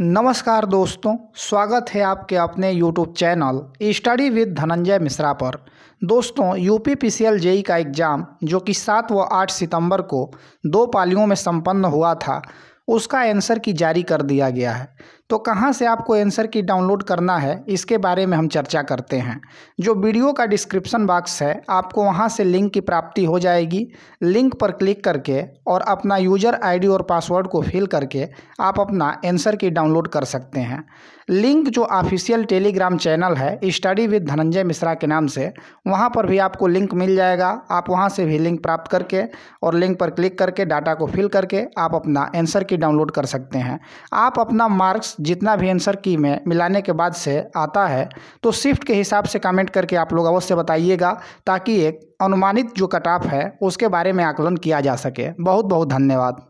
नमस्कार दोस्तों स्वागत है आपके अपने YouTube channel study with Dhananjay Mishra पर दोस्तों U P P C L JE का एग्ज़ाम जो कि सात व आठ सितंबर को दो पालियों में संपन्न हुआ था उसका आंसर की जारी कर दिया गया है तो कहाँ से आपको एंसर की डाउनलोड करना है इसके बारे में हम चर्चा करते हैं जो वीडियो का डिस्क्रिप्शन बॉक्स है आपको वहाँ से लिंक की प्राप्ति हो जाएगी लिंक पर क्लिक करके और अपना यूजर आईडी और पासवर्ड को फिल करके आप अपना एंसर की डाउनलोड कर सकते हैं लिंक जो ऑफिशियल टेलीग्राम चैनल है स्टडी विद धनंजय मिश्रा के नाम से वहाँ पर भी आपको लिंक मिल जाएगा आप वहाँ से भी लिंक प्राप्त करके और लिंक पर क्लिक करके डाटा को फिल करके आप अपना एंसर की डाउनलोड कर सकते हैं आप अपना मार्क्स जितना भी आंसर की में मिलाने के बाद से आता है तो शिफ्ट के हिसाब से कमेंट करके आप लोग अवश्य बताइएगा ताकि एक अनुमानित जो कटाफ है उसके बारे में आकलन किया जा सके बहुत बहुत धन्यवाद